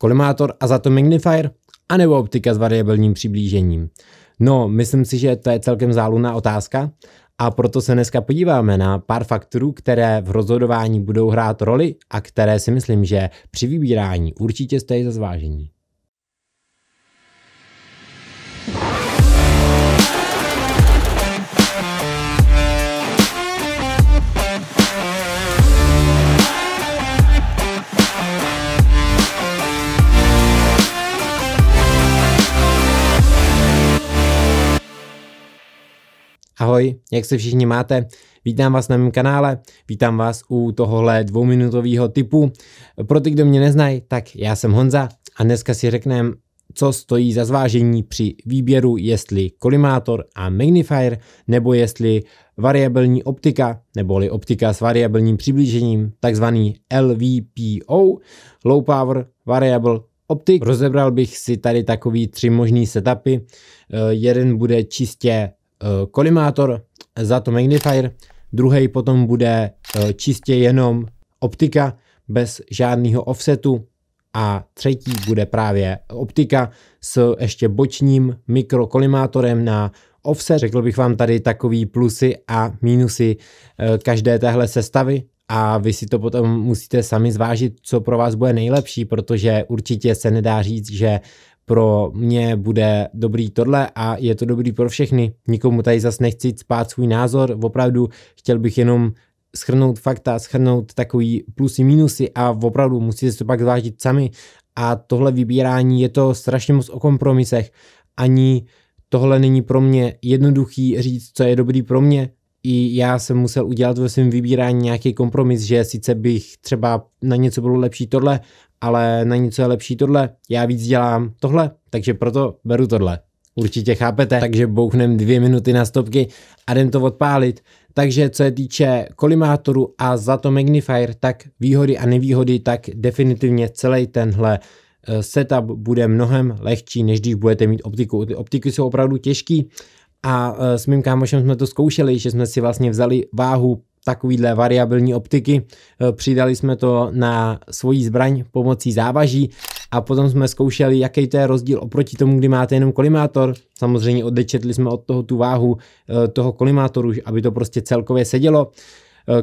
kolimátor a za to magnifier, anebo optika s variabilním přiblížením? No, myslím si, že to je celkem záludná otázka a proto se dneska podíváme na pár faktorů, které v rozhodování budou hrát roli a které si myslím, že při vybírání určitě stojí za zvážení. ahoj, jak se všichni máte? Vítám vás na mém kanále, vítám vás u tohohle dvouminutového typu. Pro ty, kdo mě neznají, tak já jsem Honza a dneska si řekneme, co stojí za zvážení při výběru, jestli kolimátor a magnifier, nebo jestli variabilní optika, neboli optika s variabilním přiblížením, takzvaný LVPO, Low Power Variable optik. Rozebral bych si tady takový tři možný setupy. Eh, jeden bude čistě Eh, kolimátor, za to magnifier, druhý potom bude eh, čistě jenom optika bez žádného offsetu a třetí bude právě optika s ještě bočním mikrokolimátorem na offset. Řekl bych vám tady takový plusy a mínusy eh, každé téhle sestavy a vy si to potom musíte sami zvážit, co pro vás bude nejlepší, protože určitě se nedá říct, že pro mě bude dobrý tohle a je to dobrý pro všechny. Nikomu tady zase nechci spát svůj názor, opravdu chtěl bych jenom schrnout fakta, schrnout takový plusy, minusy a opravdu musíte se pak zvážit sami a tohle vybírání je to strašně moc o kompromisech. Ani tohle není pro mě jednoduchý říct, co je dobrý pro mě, i já jsem musel udělat ve svém vybírání nějaký kompromis, že sice bych třeba na něco bylo lepší tohle, ale na něco je lepší tohle, já víc dělám tohle, takže proto beru tohle. Určitě chápete, takže bouchnem dvě minuty na stopky a jdem to odpálit. Takže co se týče kolimátoru a za to magnifier, tak výhody a nevýhody, tak definitivně celý tenhle eh, setup bude mnohem lehčí, než když budete mít optiku. Ty optiky jsou opravdu těžký a e, s mým kámošem jsme to zkoušeli, že jsme si vlastně vzali váhu takovýhle variabilní optiky, e, přidali jsme to na svoji zbraň pomocí závaží a potom jsme zkoušeli, jaký to je rozdíl oproti tomu, kdy máte jenom kolimátor. Samozřejmě odečetli jsme od toho tu váhu e, toho kolimátoru, aby to prostě celkově sedělo.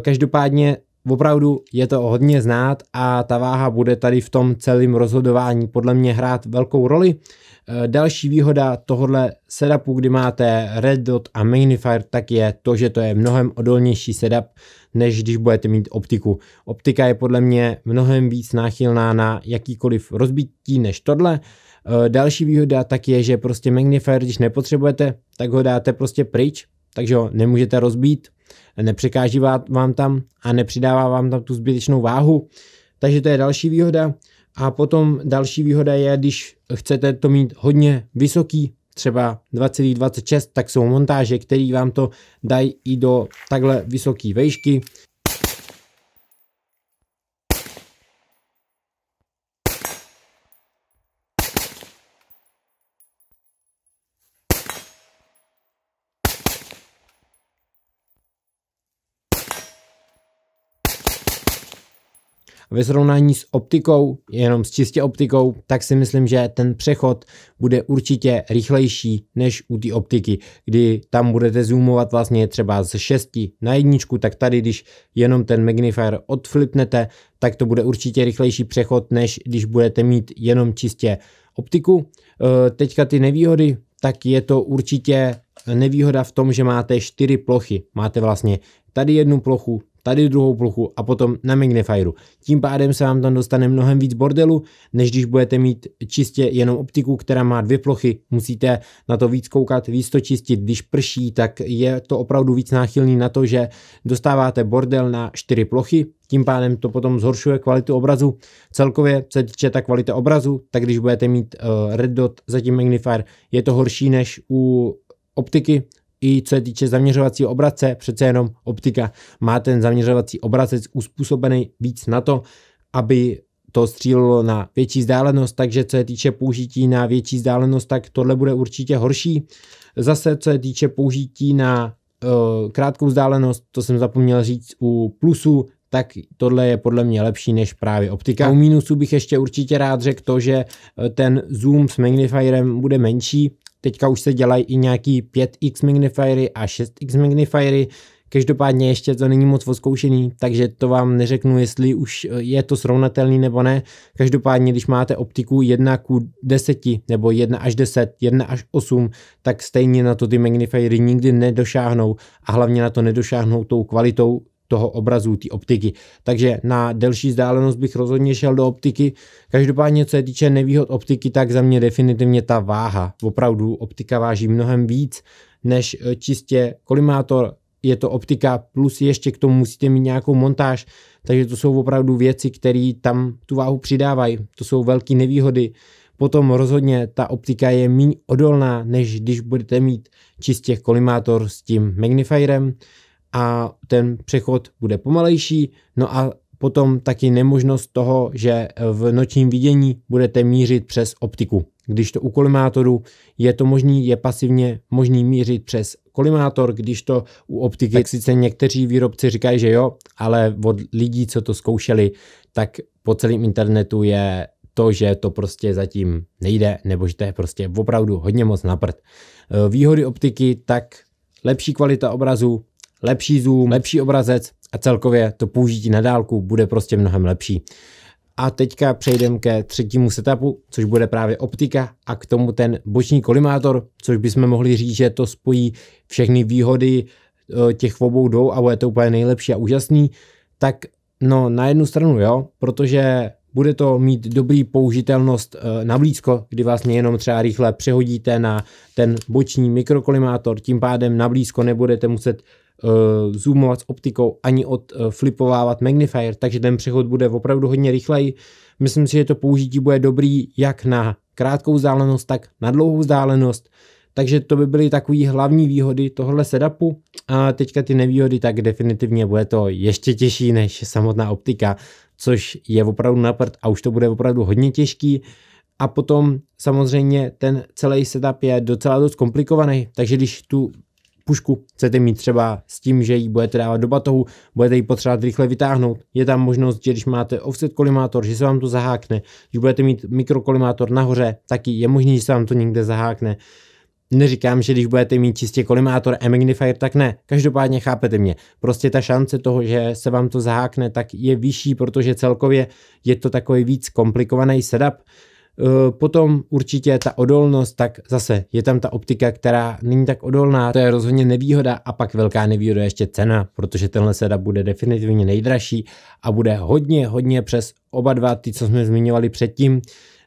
Každopádně Opravdu je to hodně znát a ta váha bude tady v tom celém rozhodování podle mě hrát velkou roli. E, další výhoda tohohle setupu, kdy máte Red Dot a Magnifier, tak je to, že to je mnohem odolnější setup, než když budete mít optiku. Optika je podle mě mnohem víc náchylná na jakýkoliv rozbití než tohle. E, další výhoda tak je, že prostě Magnifier, když nepotřebujete, tak ho dáte prostě pryč, takže ho nemůžete rozbít, nepřekáží vám tam a nepřidává vám tam tu zbytečnou váhu. Takže to je další výhoda. A potom další výhoda je, když chcete to mít hodně vysoký, třeba 20,26, tak jsou montáže, které vám to dají i do takhle vysoké vejšky, ve srovnání s optikou, jenom s čistě optikou, tak si myslím, že ten přechod bude určitě rychlejší než u té optiky, kdy tam budete zoomovat vlastně třeba z 6 na jedničku, tak tady, když jenom ten magnifier odflipnete, tak to bude určitě rychlejší přechod, než když budete mít jenom čistě optiku. E, teďka ty nevýhody, tak je to určitě nevýhoda v tom, že máte čtyři plochy. Máte vlastně tady jednu plochu, tady druhou plochu a potom na magnifieru. Tím pádem se vám tam dostane mnohem víc bordelu, než když budete mít čistě jenom optiku, která má dvě plochy. Musíte na to víc koukat, víc to čistit. Když prší, tak je to opravdu víc náchylný na to, že dostáváte bordel na čtyři plochy, tím pádem to potom zhoršuje kvalitu obrazu. Celkově se týče ta kvalita obrazu, tak když budete mít uh, red dot za tím magnifier, je to horší než u optiky, i co se týče zaměřovacího obrace, přece jenom optika má ten zaměřovací obrazec uspůsobený víc na to, aby to střílelo na větší vzdálenost, takže co se týče použití na větší vzdálenost, tak tohle bude určitě horší. Zase co se týče použití na e, krátkou vzdálenost, to jsem zapomněl říct u plusu, tak tohle je podle mě lepší než právě optika. A u mínusu bych ještě určitě rád řekl to, že eh, ten zoom s magnifierem bude menší, Teďka už se dělají i nějaký 5x magnifiery a 6x magnifiery, Každopádně ještě to není moc odzkoušený, takže to vám neřeknu, jestli už eh, je to srovnatelný nebo ne. Každopádně, když máte optiku 1 k 10 nebo 1 až 10, 1 až 8, tak stejně na to ty magnifiery nikdy nedošáhnou a hlavně na to nedošáhnou tou kvalitou toho obrazu, té optiky. Takže na delší vzdálenost bych rozhodně šel do optiky. Každopádně, co se týče nevýhod optiky, tak za mě definitivně ta váha. Opravdu optika váží mnohem víc než eh, čistě kolimátor. Je to optika, plus ještě k tomu musíte mít nějakou montáž, takže to jsou opravdu věci, které tam tu váhu přidávají. To jsou velké nevýhody. Potom rozhodně ta optika je méně odolná, než když budete mít čistě kolimátor s tím magnifierem a ten přechod bude pomalejší, no a potom taky nemožnost toho, že v nočním vidění budete mířit přes optiku. Když to u kolimátoru je to možný, je pasivně možný mířit přes kolimátor, když to u optiky, tak sice někteří výrobci říkají, že jo, ale od lidí, co to zkoušeli, tak po celém internetu je to, že to prostě zatím nejde, nebo že to je prostě opravdu hodně moc na prd. E, výhody optiky, tak lepší kvalita obrazu, lepší zoom, lepší obrazec a celkově to použití na dálku bude prostě mnohem lepší. A teďka přejdeme ke třetímu setupu, což bude právě optika a k tomu ten boční kolimátor, což bychom mohli říct, že to spojí všechny výhody eh, těch obou dvou a bude to úplně nejlepší a úžasný, tak no na jednu stranu jo, protože bude to mít dobrý použitelnost eh, na blízko, kdy vlastně jenom třeba rychle přehodíte na ten boční mikrokolimátor, tím pádem na blízko nebudete muset uh, zoomovat s optikou, ani od uh, flipovávat magnifier, takže ten přechod bude opravdu hodně rychleji. Myslím si, že to použití bude dobrý jak na krátkou vzdálenost, tak na dlouhou vzdálenost. Takže to by byly takové hlavní výhody tohle setupu. A teďka ty nevýhody, tak definitivně bude to ještě těžší než samotná optika, což je opravdu na a už to bude opravdu hodně těžký. A potom samozřejmě ten celý setup je docela dost komplikovaný, takže když tu pušku chcete mít třeba s tím, že ji budete dávat do batohu, budete ji potřebovat rychle vytáhnout. Je tam možnost, že když máte offset kolimátor, že se vám to zahákne. Když budete mít mikrokolimátor nahoře, taky je možné, že se vám to někde zahákne. Neříkám, že když budete mít čistě kolimátor a magnifier, tak ne. Každopádně chápete mě. Prostě ta šance toho, že se vám to zahákne, tak je vyšší, protože celkově je to takový víc komplikovaný setup. Eh, potom určitě ta odolnost, tak zase je tam ta optika, která není tak odolná, to je rozhodně nevýhoda a pak velká nevýhoda ještě cena, protože tenhle seda bude definitivně nejdražší a bude hodně, hodně přes oba dva ty, co jsme zmiňovali předtím.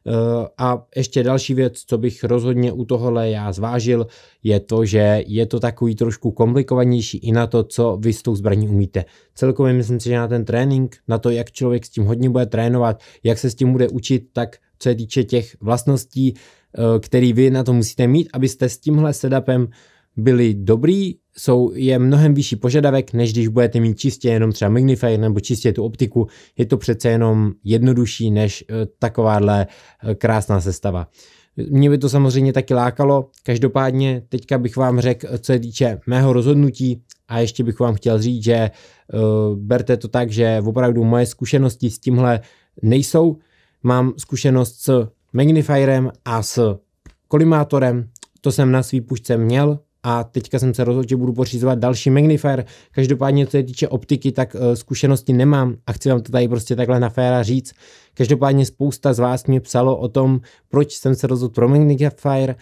Eh, a ještě další věc, co bych rozhodně u tohohle já zvážil, je to, že je to takový trošku komplikovanější i na to, co vy s tou zbraní umíte. Celkově myslím si, že na ten trénink, na to, jak člověk s tím hodně bude trénovat, jak se s tím bude učit, tak co se týče těch vlastností, eh, který vy na to musíte mít, abyste s tímhle setupem byli dobrý, jsou, je mnohem vyšší požadavek, než když budete mít čistě jenom třeba magnifier nebo čistě tu optiku. Je to přece jenom jednodušší než eh, takováhle eh, krásná sestava. Mě by to samozřejmě taky lákalo, každopádně teďka bych vám řekl, co se týče mého rozhodnutí a ještě bych vám chtěl říct, že uh, berte to tak, že opravdu moje zkušenosti s tímhle nejsou, Mám zkušenost s magnifierem a s kolimátorem, to jsem na svý pušce měl a teďka jsem se rozhodl, že budu pořizovat další magnifier. Každopádně, co se týče optiky, tak eh, zkušenosti nemám a chci vám to tady prostě takhle na féra říct. Každopádně spousta z vás mě psalo o tom, proč jsem se rozhodl pro magnifier, eh,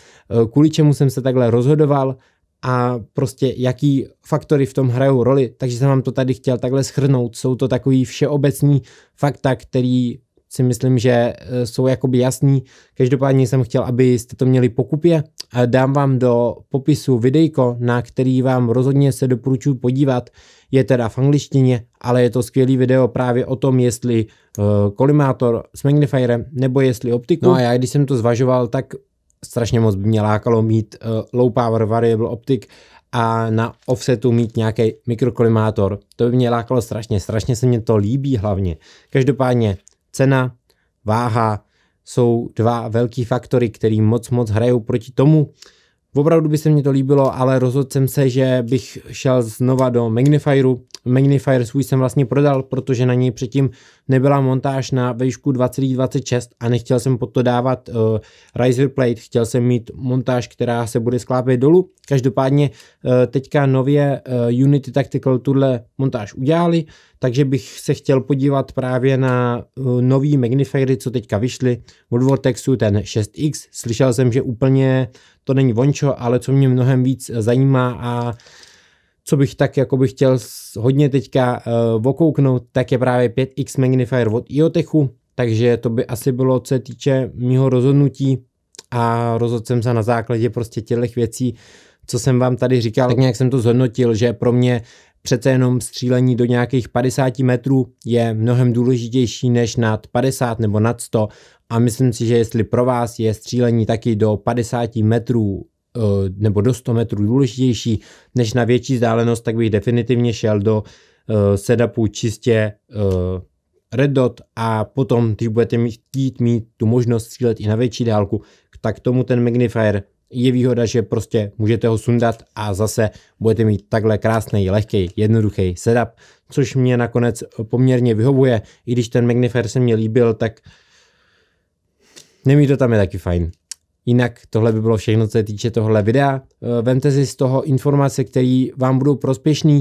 kvůli čemu jsem se takhle rozhodoval, a prostě jaký faktory v tom hrajou roli, takže jsem vám to tady chtěl takhle schrnout. Jsou to takový všeobecní fakta, který si myslím, že eh, jsou jakoby jasný. Každopádně jsem chtěl, abyste to měli pokupě. Dám vám do popisu videjko, na který vám rozhodně se doporučuji podívat. Je teda v angličtině, ale je to skvělý video právě o tom, jestli eh, kolimátor s magnifierem nebo jestli optiku. No a já, když jsem to zvažoval, tak strašně moc by mě lákalo mít eh, low power variable optik a na offsetu mít nějaký mikrokolimátor. To by mě lákalo strašně, strašně se mě to líbí hlavně. Každopádně cena, váha jsou dva velký faktory, který moc, moc hrajou proti tomu. Opravdu by se mi to líbilo, ale rozhodl jsem se, že bych šel znova do Magnifieru. Magnifier svůj jsem vlastně prodal, protože na něj předtím nebyla montáž na výšku 2,26 a nechtěl jsem pod to dávat uh, riser plate, chtěl jsem mít montáž, která se bude sklápět dolů. Každopádně uh, teďka nově uh, Unity Tactical tuhle montáž udělali, takže bych se chtěl podívat právě na uh, nový Magnifery, co teďka vyšly od Vortexu, ten 6X. Slyšel jsem, že úplně to není vončo, ale co mě mnohem víc zajímá a co bych tak jako bych chtěl hodně teďka uh, okouknout, tak je právě 5X Magnifier od Iotechu, takže to by asi bylo, co se týče mýho rozhodnutí a rozhodl jsem se na základě prostě těchto věcí, co jsem vám tady říkal, tak nějak jsem to zhodnotil, že pro mě přece jenom střílení do nějakých 50 metrů je mnohem důležitější než nad 50 nebo nad 100 a myslím si, že jestli pro vás je střílení taky do 50 metrů Eh, nebo do 100 metrů důležitější než na větší vzdálenost, tak bych definitivně šel do eh, setupu čistě eh, red dot a potom, když budete mít, chtít mít tu možnost střílet i na větší dálku, tak tomu ten magnifier je výhoda, že prostě můžete ho sundat a zase budete mít takhle krásný, lehký, jednoduchý setup, což mě nakonec poměrně vyhovuje. I když ten magnifier se mě líbil, tak nemít to tam je taky fajn. Jinak tohle by bylo všechno, co se týče tohle videa. Eh, vemte si z toho informace, které vám budou prospěšné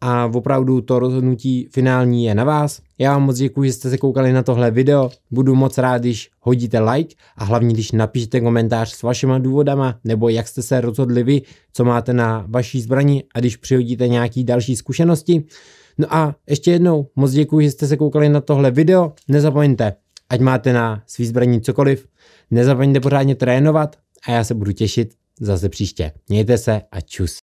a opravdu to rozhodnutí finální je na vás. Já vám moc děkuji, že jste se koukali na tohle video. Budu moc rád, když hodíte like a hlavně, když napíšete komentář s vašima důvodama nebo jak jste se rozhodli vy, co máte na vaší zbrani a když přihodíte nějaké další zkušenosti. No a ještě jednou moc děkuji, že jste se koukali na tohle video. Nezapomeňte, ať máte na svý zbraní cokoliv, Nezapomeňte pořádně trénovat a já se budu těšit zase příště. Mějte se a čus.